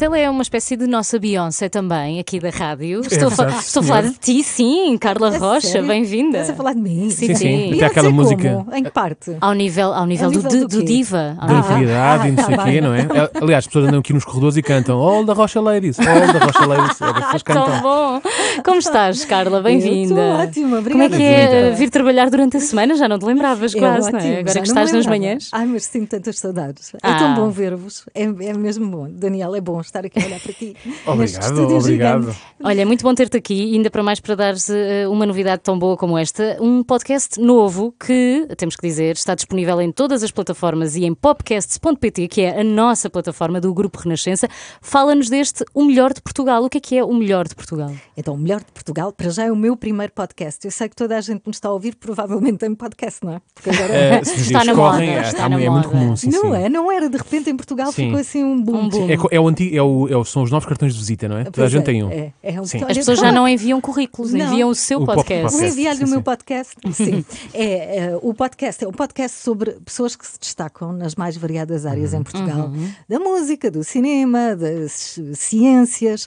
Se ela é uma espécie de nossa Beyoncé também, aqui da rádio. Estou, a, estou a falar de ti, sim, Carla é Rocha, bem-vinda. Estás a falar de mim? Sim, sim. Até Beyoncé aquela como? música. Em que parte? Ao nível, ao nível, nível do, do do diva. Ao ah, Da nível- e ah, não sei o tá quê, não é? Aliás, as pessoas andam aqui nos corredores e cantam All da Rocha Ladies, All da Rocha Ladies. É, as pessoas cantam. bom! Como estás, Carla? Bem-vinda. Estou ótima, obrigada. Como é que é vir trabalhar durante a semana? Já não te lembravas quase, não é? Agora que estás nas manhãs. Ai, mas sinto tantas saudades. Ah. É tão ah. bom ver-vos. É, é, mesmo bom. Daniel, é bom estar aqui a olhar para ti. obrigado, obrigado. Gigante. Olha, é muito bom ter-te aqui, ainda para mais para dares uh, eh, uma novidade tão boa como esta. Um podcast novo que, temos que dizer, está disponível em todas as plataformas e em popcasts.pt, que é a nossa plataforma do Grupo Renascença. Fala-nos deste O Melhor de Portugal. O que é que é O Melhor de Portugal? Então, o melhor melhor de Portugal, para já é o meu primeiro podcast. Eu sei que toda a gente me está a ouvir, provavelmente tem podcast, não é? Porque agora é, é está na moda. É, está tá, na é moda. muito comum, sim, Não sim. é? Não era, de repente em Portugal sim. ficou assim um boom. Um boom. É, é, o antigo, é o, é o, são os novos cartões de visita, não é? Pois toda a gente é, tem um. É, é um sim. As pessoas já não enviam currículos, não. enviam o seu o podcast. podcast. enviar-lhe o meu podcast, sim. É, é, o podcast é um podcast sobre pessoas que se destacam nas mais variadas áreas uhum. em Portugal. Uhum. Da música, do cinema, das ciências.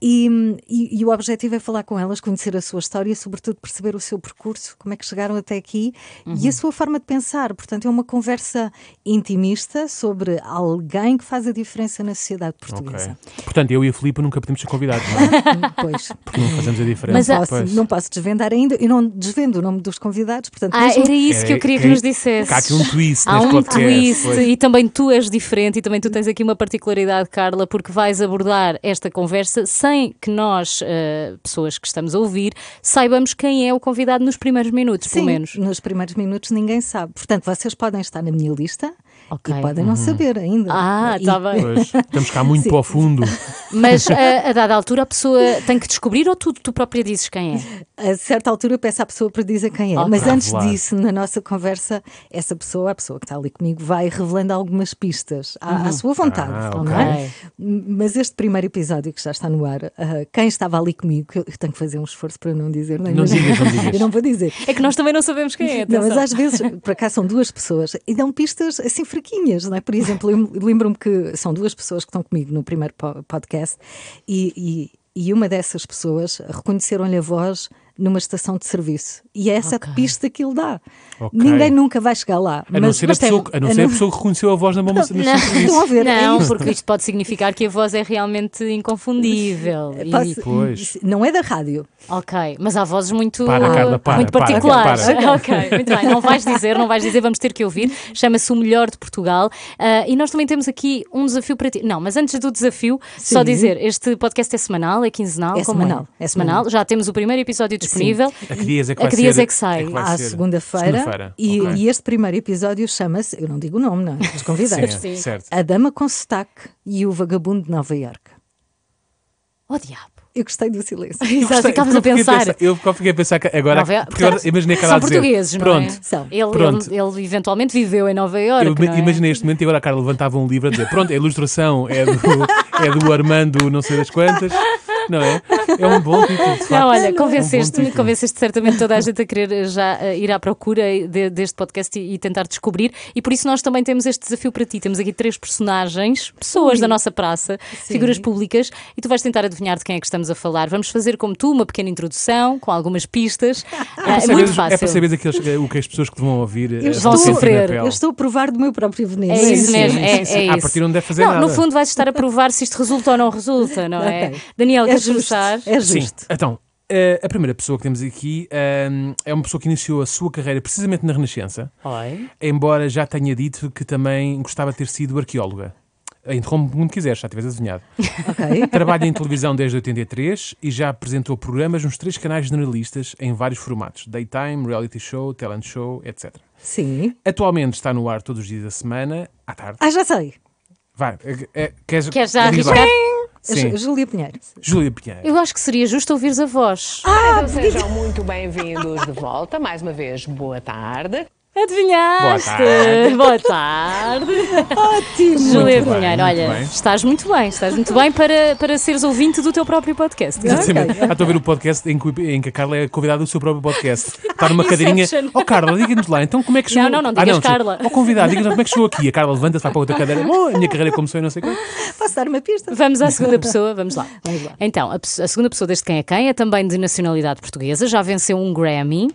e, e, e o objetivo objetivo é falar com elas, conhecer a sua história e, sobretudo, perceber o seu percurso, como é que chegaram até aqui uhum. e a uhum. sua forma de pensar. Portanto, é uma conversa intimista sobre alguém que faz a diferença na sociedade portuguesa. Okay. Portanto, eu e a Filipe nunca podemos ser convidados, não é? pois. Porque não fazemos a diferença. Mas posso, não posso desvendar ainda e não desvendo o nome dos convidados. Portanto, ah, mesmo... era isso que eu queria que nos dissesse. Há aqui um twist Há um podcast, twist pois. e também tu és diferente e também tu tens aqui uma particularidade, Carla, porque vais abordar esta conversa sem que nós uh, pessoas que estamos a ouvir, saibamos quem é o convidado nos primeiros minutos, Sim, pelo menos. Nos primeiros minutos ninguém sabe. Portanto, vocês podem estar na minha lista Okay. E podem não uhum. saber ainda. Ah, está bem. Pois, estamos cá muito para o fundo. Mas a, eh, a, dada altura a pessoa tem que descobrir ou tu, tu própria dizes quem é? A certa altura eu peço à pessoa para dizer quem é. Okay. Mas antes claro. disso, na nossa conversa, essa pessoa, a pessoa que está ali comigo, vai revelando algumas pistas à, uhum. à sua vontade. Ah, okay. não é? Mas este primeiro episódio que já está no ar, uh, quem estava ali comigo, eu tenho que fazer um esforço para não dizer, não, é? não, digas, não digas. Eu não vou dizer. É que nós também não sabemos quem é. Não, mas às vezes, para cá são duas pessoas e dão pistas assim fraquinhas, não é? Por exemplo, eu lembro-me que são duas pessoas que estão comigo no primeiro podcast e, e, e uma dessas pessoas reconheceram-lhe a voz numa estação de serviço. E é essa okay. pista que ele dá. Okay. Ninguém nunca vai chegar lá. A mas, não ser, mas a, pessoa, tem, a, não a, não... a pessoa que reconheceu a voz na bomba não, não, é não, ver, não é porque isto pode significar que a voz é realmente inconfundível. É, posso, e... pois. Não é da rádio. Ok, mas há vozes muito, muito particulares. ok, muito bem. Não vais dizer, não vais dizer, vamos ter que ouvir. Chama-se O Melhor de Portugal. Uh, e nós também temos aqui um desafio para ti. Não, mas antes do desafio, Sim. só dizer, este podcast é semanal, é quinzenal? É semanal. É? é semanal. Já temos o primeiro episódio de disponível. Sim. A que dias é que, a que, dias ser, é que sai? É que à segunda-feira. Segunda e, okay. e, este primeiro episódio chama-se, eu não digo o nome, não é? Os convidados. Sim, Sim. A Dama com Sotaque e o Vagabundo de Nova Iorque. Oh, diabo. Eu gostei do silêncio. Exato, ficámos a pensar. eu fiquei a pensar que agora. Nova porque Portanto, imaginei que ela São dizer, portugueses, não é? pronto, é? São. Ele, pronto. Ele, ele, eventualmente viveu em Nova Iorque. Eu, é? Imaginei este momento e agora a Carla levantava um livro a dizer: pronto, a ilustração é do, é do Armando, não sei das quantas não é? É um bom título, Não, olha, é convenceste-me, convenceste certamente toda a gente a querer já eh, ir à procura de, deste podcast e, e, tentar descobrir. E por isso nós também temos este desafio para ti. Temos aqui três personagens, pessoas Sim. da nossa praça, Sim. figuras públicas, e tu vais tentar adivinhar de quem é que estamos a falar. Vamos fazer como tu, uma pequena introdução, com algumas pistas. Ah, é, é muito fácil. É para saber daqueles, o que as pessoas que vão ouvir eh, eu vão sofrer. Eu estou a provar do meu próprio veneno. É isso mesmo, é, é, isso. Ah, a partir não deve fazer não, nada. No fundo vais estar a provar se isto resulta ou não resulta, não é? okay. é? Daniel, queres é começar. É justo. Sim. Então, eh, a primeira pessoa que temos aqui eh, é uma pessoa que iniciou a sua carreira precisamente na Renascença, Oi. embora já tenha dito que também gostava de ter sido arqueóloga. Eh, interrompe-me quando quiser, já tiveres adivinhado. Okay. Trabalha em televisão desde 83 e já apresentou programas nos três canais generalistas em vários formatos: daytime, reality show, talent show, etc. Sim. Atualmente está no ar todos os dias da semana, à tarde. Ah, já sei. Vai, é, é, queres, queres já arriscar? Sim. Júlia Pinheiro. Júlia Pinheiro. Eu acho que seria justo ouvires a voz. Ah, então, sejam muito bem-vindos de volta. Mais uma vez, boa tarde. Adivinhaste! Boa tarde! Ótimo! Júlia Pinheiro, olha, bem. estás muito bem, estás muito bem para, para seres ouvinte do teu próprio podcast. Exatamente. Okay. Ah, estou a ver o podcast em que, em que a Carla é convidada do seu próprio podcast. Está numa cadeirinha. oh, Carla, diga-nos lá, então como é que chegou. Não, não, ah, não, digas ah, não, Carla. oh, convidada, diga-nos como é que chegou aqui. A Carla levanta-se, vai para outra cadeira. Oh, a minha carreira começou e não sei quando. Posso dar uma pista? Vamos à segunda pessoa, vamos lá. Vamos lá. Então, a, a segunda pessoa deste Quem é Quem é também de nacionalidade portuguesa, já venceu um Grammy,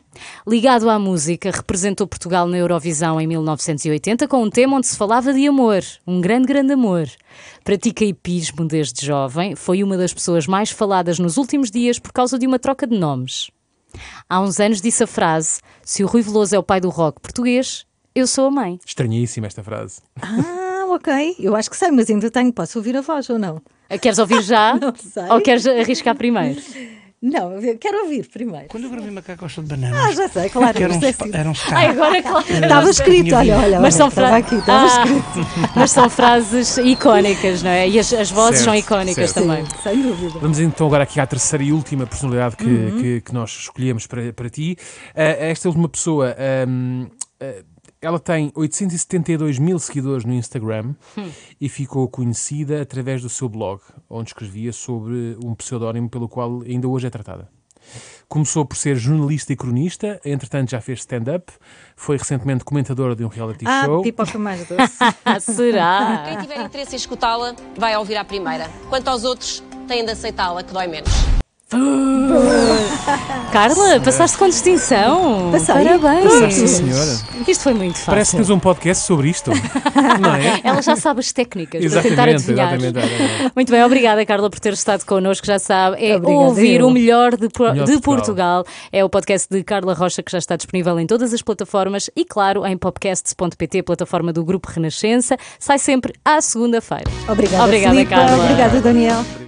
ligado à música, representou Portugal Portugal na Eurovisão em 1980 com um tema onde se falava de amor, um grande, grande amor. Pratica hipismo desde jovem, foi uma das pessoas mais faladas nos últimos dias por causa de uma troca de nomes. Há uns anos disse a frase: Se o Rui Veloso é o pai do rock português, eu sou a mãe. Estranhíssima esta frase. Ah, ok. Eu acho que sei, mas ainda tenho. Posso ouvir a voz ou não? Ah, queres ouvir já? não sei. Ou queres arriscar primeiro? Não, eu quero ouvir primeiro. Quando eu gravei Macaco de Bananas. Ah, já sei, claro. Que era, um, é era um Ai, agora, claro. Estava escrito, olha, olha. Mas são frases. Ah, mas são frases icónicas, não é? E as, as vozes certo, são icónicas certo. também. Sim, sem dúvida. Vamos então agora aqui à terceira e última personalidade que, uhum. que, que, nós escolhemos para, para ti. Uh, esta última pessoa. Um, ehm, uh, eh, ela tem 872 mil seguidores no Instagram hum. e ficou conhecida através do seu blog, onde escrevia sobre um pseudónimo pelo qual ainda hoje é tratada. Começou por ser jornalista e cronista, entretanto já fez stand-up, foi recentemente comentadora de um reality ah, show. Pipoca mais doce. Será? Quem tiver interesse em escutá-la, vai ouvir à primeira. Quanto aos outros, têm de aceitá-la, que dói menos. Ah! Carla, passaste com distinção. Passei. Parabéns. senhora. Isto foi muito fácil. Parece-nos que um podcast sobre isto. Não é? Ela já sabe as técnicas para tentar adivinhar. Exatamente, é exatamente. Muito bem, obrigada, Carla, por ter estado connosco. Já sabe, é obrigada, ouvir eu. o melhor de, melhor de Portugal. Portugal. É o podcast de Carla Rocha que já está disponível em todas as plataformas e, claro, em podcasts.pt, plataforma do Grupo Renascença. Sai sempre à segunda-feira. Obrigada, obrigada Carla. Obrigada, Daniel.